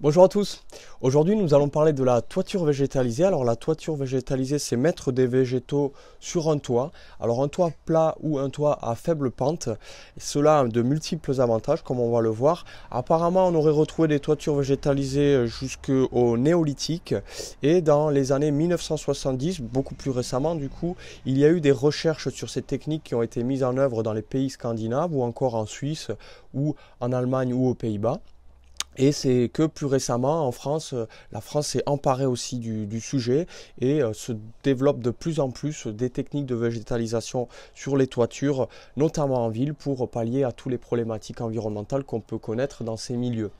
Bonjour à tous. Aujourd'hui, nous allons parler de la toiture végétalisée. Alors, la toiture végétalisée, c'est mettre des végétaux sur un toit. Alors, un toit plat ou un toit à faible pente. cela a de multiples avantages, comme on va le voir. Apparemment, on aurait retrouvé des toitures végétalisées jusqu'au néolithique. Et dans les années 1970, beaucoup plus récemment, du coup, il y a eu des recherches sur ces techniques qui ont été mises en œuvre dans les pays scandinaves ou encore en Suisse ou en Allemagne ou aux Pays-Bas. Et c'est que plus récemment, en France, euh, la France s'est emparée aussi du, sujet et euh, se développe de plus en plus des techniques de végétalisation sur les toitures, notamment en ville, pour pallier à toutes les problématiques environnementales qu'on peut connaître dans ces milieux.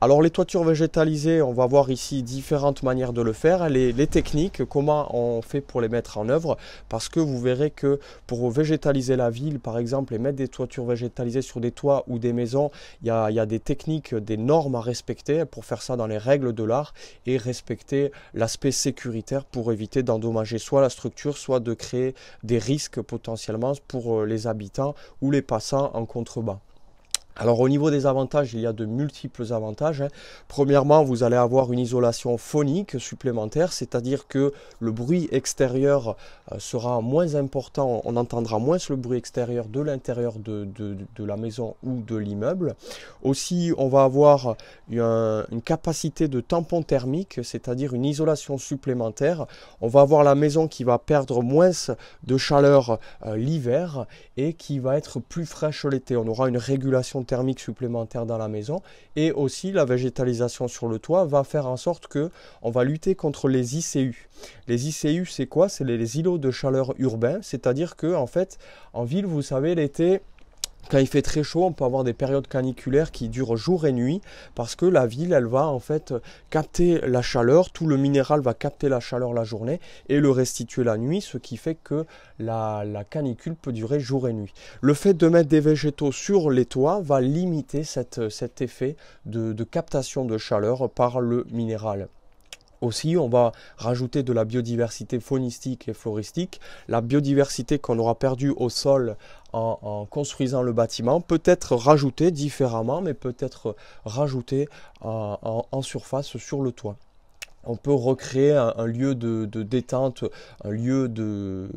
Alors les toitures végétalisées, on va voir ici différentes manières de le faire, les, techniques, comment on fait pour les mettre en œuvre, parce que vous verrez que pour végétaliser la ville, par exemple, et mettre des toitures végétalisées sur des toits ou des maisons, il y a, des techniques, des normes respecter pour faire ça dans les règles de l'art et respecter l'aspect sécuritaire pour éviter d'endommager soit la structure, soit de créer des risques potentiellement pour euh, les habitants ou les passants en contrebas. Alors au niveau des avantages, il y a de multiples avantages. Hein. Premièrement, vous allez avoir une isolation phonique supplémentaire, c'est-à-dire que le bruit extérieur euh, sera moins important, on entendra moins le bruit extérieur de l'intérieur de, la maison ou de l'immeuble. Aussi, on va avoir une, capacité de tampon thermique, c'est-à-dire une isolation supplémentaire. On va avoir la maison qui va perdre moins de chaleur euh, l'hiver et qui va être plus fraîche l'été. On aura une régulation thermique supplémentaire dans la maison et aussi la végétalisation sur le toit va faire en sorte que on va lutter contre les ICU. Les ICU c'est quoi C'est les îlots de chaleur urbains, c'est-à-dire que en fait en ville vous savez l'été quand il fait très chaud, on peut avoir des périodes caniculaires qui durent jour et nuit parce que la ville, elle va en fait capter la chaleur, tout le minéral va capter la chaleur la journée et le restituer la nuit, ce qui fait que la, canicule peut durer jour et nuit. Le fait de mettre des végétaux sur les toits va limiter cet effet de captation de chaleur par le minéral aussi, on va rajouter de la biodiversité faunistique et floristique. La biodiversité qu'on aura perdue au sol en, construisant le bâtiment, peut-être rajoutée différemment, mais peut-être rajoutée euh, en surface sur le toit on peut recréer un, lieu de, détente, un lieu de,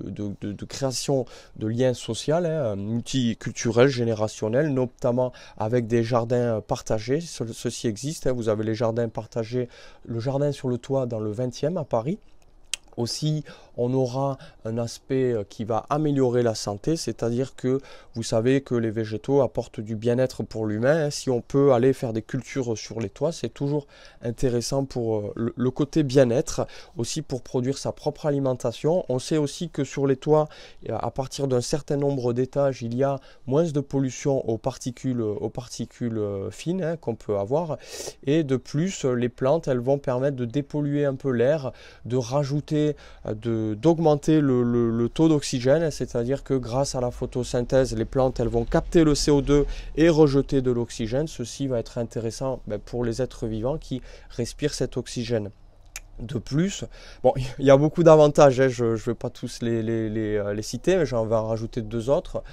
création de liens sociaux, hein, multiculturels, générationnels, notamment avec des jardins partagés. ceci existe, hein. vous avez les jardins partagés, le jardin sur le toit dans le 20e à Paris. Aussi, on aura un aspect euh, qui va améliorer la santé, c'est-à-dire que vous savez que les végétaux apportent du bien-être pour l'humain. Hein. Si on peut aller faire des cultures sur les toits, c'est toujours intéressant pour euh, le côté bien-être, aussi pour produire sa propre alimentation. On sait aussi que sur les toits, euh, à partir d'un certain nombre d'étages, il y a moins de pollution aux particules, aux particules fines hein, qu'on peut avoir. Et de plus, les plantes, elles vont permettre de dépolluer un peu l'air, de rajouter euh, d'augmenter le, taux d'oxygène, c'est-à-dire que grâce à la photosynthèse, les plantes elles vont capter le CO2 et rejeter de l'oxygène. Ceci va être intéressant ben, pour les êtres vivants qui respirent cet oxygène de plus. Bon, il y a beaucoup d'avantages, hein, je ne vais pas tous euh, les, citer, mais j'en vais en rajouter deux autres.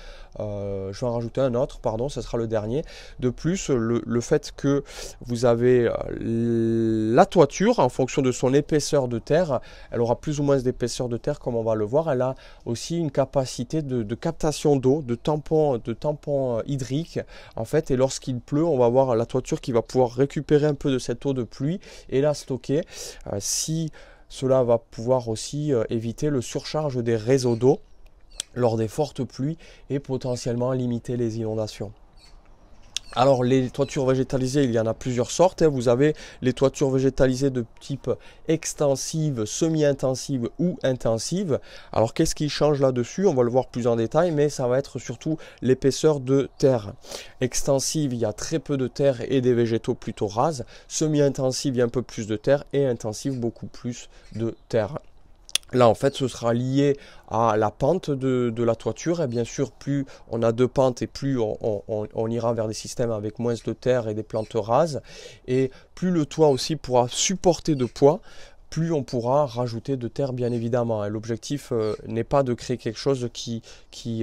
Euh, je vais en rajouter un autre, pardon, ce sera le dernier. De plus, le, fait que vous avez euh, la toiture, en fonction de son épaisseur de terre, elle aura plus ou moins d'épaisseur de terre, comme on va le voir. Elle a aussi une capacité de, captation d'eau, de tampon, de tampon hydrique, en fait. Et lorsqu'il pleut, on va avoir la toiture qui va pouvoir récupérer un peu de cette eau de pluie et la stocker si cela va pouvoir aussi euh, éviter le surcharge des réseaux d'eau lors des fortes pluies et potentiellement limiter les inondations. Alors les toitures végétalisées, il y en a plusieurs sortes. Hein. Vous avez les toitures végétalisées de type extensive, semi-intensive ou intensive. Alors qu'est-ce qui change là-dessus On va le voir plus en détail, mais ça va être surtout l'épaisseur de terre. Extensive, il y a très peu de terre et des végétaux plutôt rases. Semi-intensive, il y a un peu plus de terre et intensive, beaucoup plus de terre. Là, en fait, ce sera lié à la pente de, la toiture. Et bien sûr, plus on a de pentes et plus on, ira vers des systèmes avec moins de terre et des plantes rases. Et plus le toit aussi pourra supporter de poids, plus on pourra rajouter de terre, bien évidemment. L'objectif euh, n'est pas de créer quelque chose qui,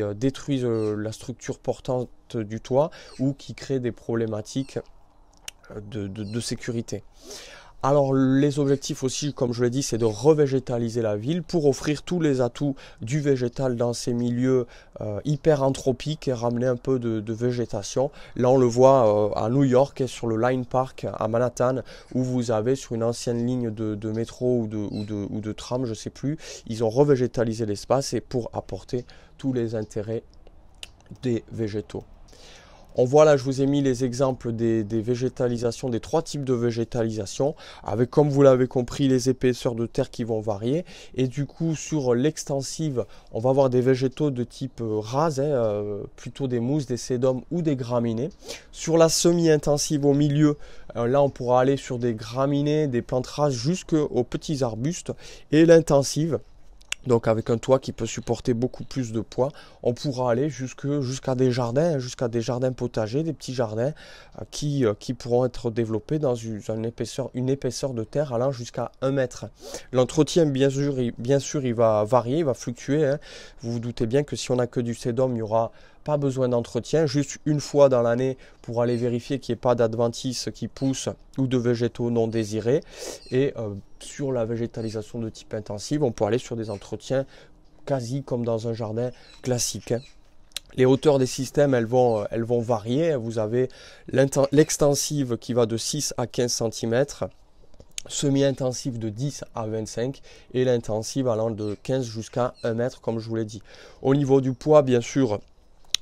euh, détruise euh, la structure portante du toit ou qui crée des problématiques de sécurité. Alors les objectifs aussi, comme je l'ai dit, c'est de revégétaliser la ville pour offrir tous les atouts du végétal dans ces milieux euh, hyper anthropiques et ramener un peu de, végétation. Là on le voit euh, à New York et sur le Line Park à Manhattan où vous avez sur une ancienne ligne de, métro ou de, tram, je ne sais plus, ils ont revégétalisé l'espace et pour apporter tous les intérêts des végétaux. On voit là, je vous ai mis les exemples des, végétalisations, des trois types de végétalisation, avec comme vous l'avez compris les épaisseurs de terre qui vont varier. Et du coup, sur l'extensive, on va avoir des végétaux de type euh, rase, hein, euh, plutôt des mousses, des sédums ou des graminées. Sur la semi-intensive au milieu, euh, là on pourra aller sur des graminées, des plantes rases jusqu'aux petits arbustes. Et l'intensive, donc avec un toit qui peut supporter beaucoup plus de poids, on pourra aller jusqu'à des jardins, jusqu'à des jardins potagers, des petits jardins euh, qui, euh, qui pourront être développés dans une, épaisseur, une épaisseur de terre allant jusqu'à 1 mètre. L'entretien, bien sûr, il, bien sûr, il va varier, il va fluctuer. Hein. Vous vous doutez bien que si on n'a que du sédum, il y aura pas besoin d'entretien, juste une fois dans l'année pour aller vérifier qu'il n'y ait pas d'adventices qui poussent ou de végétaux non désirés. Et euh, sur la végétalisation de type intensive, on peut aller sur des entretiens quasi comme dans un jardin classique. Les hauteurs des systèmes, elles vont, euh, elles vont varier. Vous avez l'extensive qui va de 6 à 15 cm, semi-intensive de 10 à 25 et l'intensive allant de 15 jusqu'à 1 mètre, comme je vous l'ai dit. Au niveau du poids, bien sûr,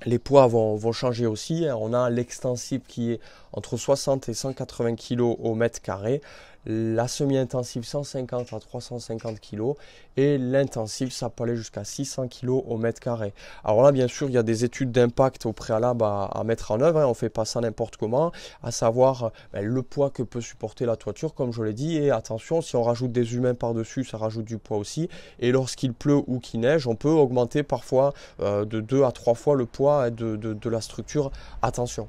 les poids vont, changer aussi. Hein. On a l'extensible qui est entre 60 et 180 kg au mètre carré la semi-intensive 150 à 350 kg et l'intensive ça peut aller jusqu'à 600 kg au mètre carré. Alors là bien sûr il y a des études d'impact au préalable à, mettre en œuvre, hein. on fait pas ça n'importe comment, à savoir ben, le poids que peut supporter la toiture comme je l'ai dit et attention si on rajoute des humains par-dessus ça rajoute du poids aussi et lorsqu'il pleut ou qu'il neige on peut augmenter parfois euh, de 2 à 3 fois le poids hein, de la structure, attention.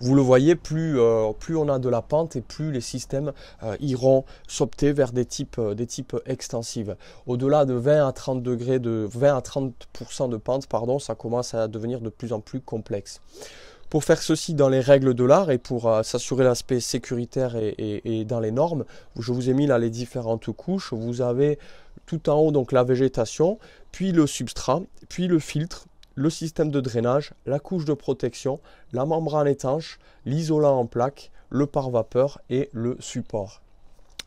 Vous le voyez, euh, plus, on a de la pente et plus les systèmes euh, iront s'opter vers des types, euh, des types extensives. Au-delà de 20 à 30 degrés de 20 à 30% de pente, pardon, ça commence à devenir de plus en plus complexe. Pour faire ceci dans les règles de l'art et pour s'assurer l'aspect sécuritaire et, et, dans les normes, je vous ai mis là les différentes couches. Vous avez tout en haut donc la végétation, puis le substrat, puis le filtre, le système de drainage, la couche de protection, la membrane étanche, l'isolant en plaque, le pare-vapeur et le support.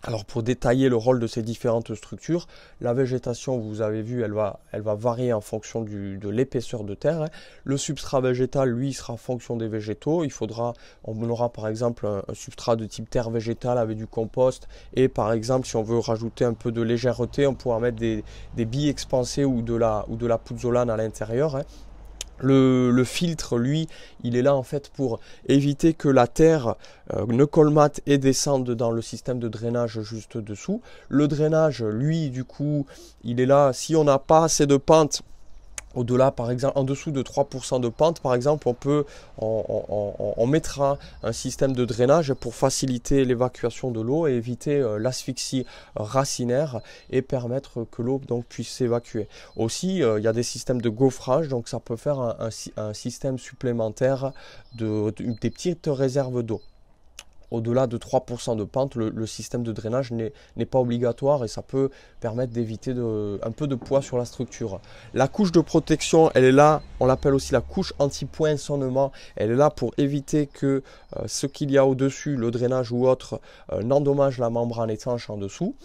Alors pour détailler le rôle de ces différentes structures, la végétation, vous avez vu, elle va, varier en fonction de l'épaisseur de terre. Hein. Le substrat végétal, lui, sera en fonction des végétaux. Il faudra, on aura par exemple un, substrat de type terre végétale avec du compost. Et par exemple, si on veut rajouter un peu de légèreté, on pourra mettre des, billes expansées ou de la, ou de la puzzolane à l'intérieur. Hein. Le, filtre, lui, il est là en fait pour éviter que la terre euh, ne colmate et descende dans le système de drainage juste dessous. Le drainage, lui, du coup, il est là, si on n'a pas assez de pente au-delà, par exemple, en dessous de 3% de pente, par exemple, on peut, mettra un système de drainage pour faciliter l'évacuation de l'eau et éviter euh, l'asphyxie racinaire et permettre que l'eau donc puisse s'évacuer. Aussi, euh, il y a des systèmes de gaufrage, donc ça peut faire un, système supplémentaire des petites réserves d'eau au-delà de 3% de pente, le, système de drainage n'est pas obligatoire et ça peut permettre d'éviter un peu de poids sur la structure. La couche de protection, elle est là, on l'appelle aussi la couche anti-poinçonnement, elle est là pour éviter que euh, ce qu'il y a au-dessus, le drainage ou autre, euh, n'endommage la membrane étanche en dessous.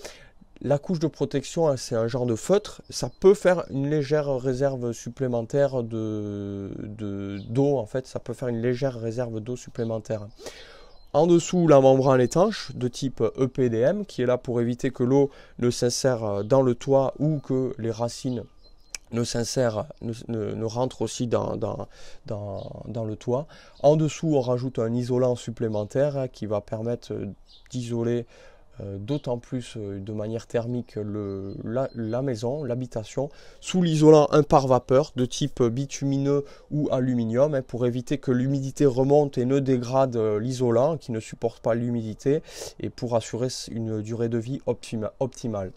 La couche de protection, hein, c'est un genre de feutre. Ça peut faire une légère réserve supplémentaire de d'eau. en fait, ça peut faire une légère réserve d'eau supplémentaire. En dessous, la membrane étanche de type EPDM qui est là pour éviter que l'eau ne s'insère euh, dans le toit ou que les racines ne s'insèrent, ne, rentrent aussi dans, le toit. En dessous, on rajoute un isolant supplémentaire hein, qui va permettre euh, d'isoler euh, d'autant plus euh, de manière thermique le, la, maison, l'habitation, sous l'isolant un par vapeur de type bitumineux ou aluminium hein, pour éviter que l'humidité remonte et ne dégrade euh, l'isolant qui ne supporte pas l'humidité et pour assurer une durée de vie optimale.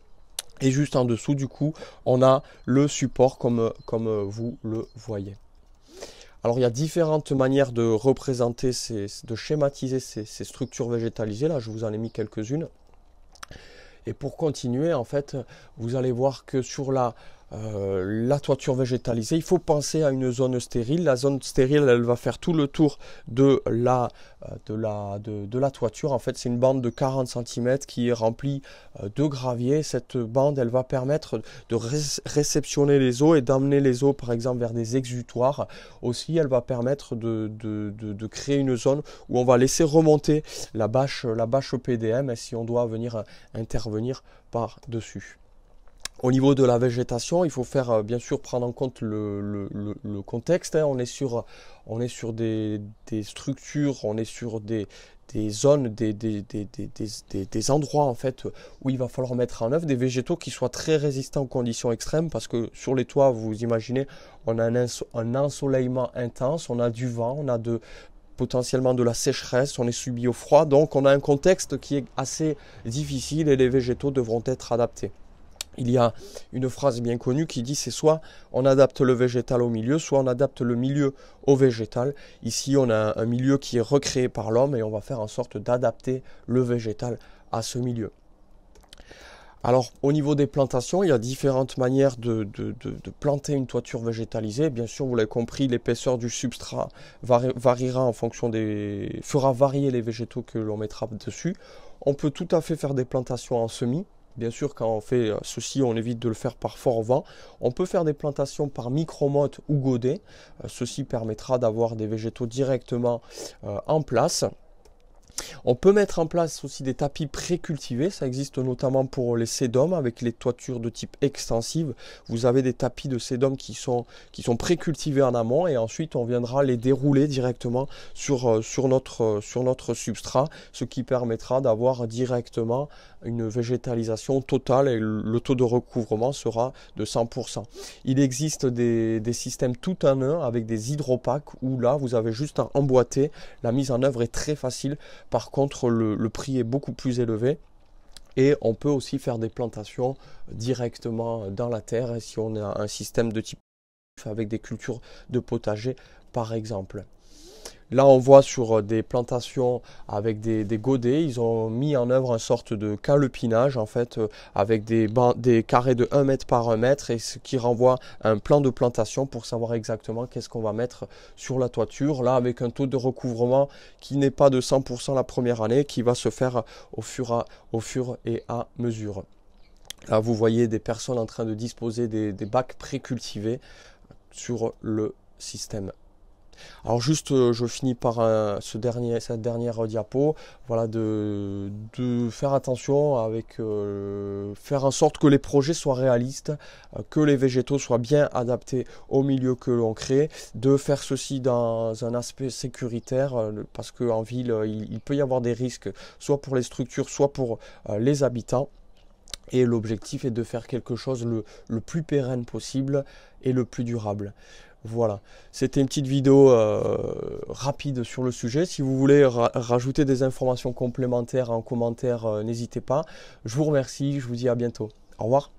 Et juste en dessous du coup, on a le support comme, comme vous le voyez. Alors il y a différentes manières de représenter, ces, de schématiser ces, ces structures végétalisées. Là, je vous en ai mis quelques-unes. Et pour continuer, en fait, vous allez voir que sur la euh, la toiture végétalisée, il faut penser à une zone stérile. La zone stérile, elle va faire tout le tour de la, euh, de la, de, la toiture. En fait, c'est une bande de 40 cm qui est remplie euh, de gravier. Cette bande, elle va permettre de réceptionner les eaux et d'amener les eaux, par exemple, vers des exutoires. Aussi, elle va permettre de, créer une zone où on va laisser remonter la bâche, la bâche PDM si on doit venir intervenir par-dessus. Au niveau de la végétation, il faut faire euh, bien sûr prendre en compte le, contexte. Hein. On est sur, on est sur des, structures, on est sur des, zones, des, endroits en fait où il va falloir mettre en œuvre des végétaux qui soient très résistants aux conditions extrêmes parce que sur les toits, vous imaginez, on a un, ensoleillement intense, on a du vent, on a potentiellement de la sécheresse, on est subi au froid, donc on a un contexte qui est assez difficile et les végétaux devront être adaptés. Il y a une phrase bien connue qui dit c'est soit on adapte le végétal au milieu, soit on adapte le milieu au végétal. Ici, on a un milieu qui est recréé par l'homme et on va faire en sorte d'adapter le végétal à ce milieu. Alors, au niveau des plantations, il y a différentes manières de, planter une toiture végétalisée. Bien sûr, vous l'avez compris, l'épaisseur du substrat variera en fonction des. fera varier les végétaux que l'on mettra dessus. On peut tout à fait faire des plantations en semis, Bien sûr, quand on fait euh, ceci, on évite de le faire par fort vent. On peut faire des plantations par micromotte ou godet. Euh, ceci permettra d'avoir des végétaux directement euh, en place. On peut mettre en place aussi des tapis pré-cultivés. ça existe notamment pour les sédums avec les toitures de type extensive. Vous avez des tapis de sédums qui sont, qui sont en amont et ensuite on viendra les dérouler directement sur, sur, notre, sur notre substrat, ce qui permettra d'avoir directement une végétalisation totale et le taux de recouvrement sera de 100%. Il existe des, systèmes tout en un avec des hydropacks où là vous avez juste à emboîter. La mise en œuvre est très facile. Par contre, le, le prix est beaucoup plus élevé et on peut aussi faire des plantations directement dans la terre si on a un système de type avec des cultures de potager par exemple. Là, on voit sur euh, des plantations avec des, godets, ils ont mis en œuvre une sorte de calepinage, en fait, euh, avec des, des carrés de 1 mètre par 1 mètre, et ce qui renvoie un plan de plantation pour savoir exactement qu'est-ce qu'on va mettre sur la toiture. Là, avec un taux de recouvrement qui n'est pas de 100% la première année, qui va se faire au fur, et à mesure. Là, vous voyez des personnes en train de disposer des, des bacs précultivés sur le système. Alors juste, euh, je finis par euh, ce dernier, cette dernière diapo, voilà, de, faire attention avec, euh, faire en sorte que les projets soient réalistes, que les végétaux soient bien adaptés au milieu que l'on crée, de faire ceci dans un aspect sécuritaire, parce qu'en ville, il, peut y avoir des risques, soit pour les structures, soit pour les habitants. Et l'objectif est de faire quelque chose le plus pérenne possible et le plus durable. Voilà, c'était une petite vidéo euh, rapide sur le sujet. Si vous voulez rajouter des informations complémentaires en commentaire, euh, n'hésitez pas. Je vous remercie, je vous dis à bientôt. Au revoir.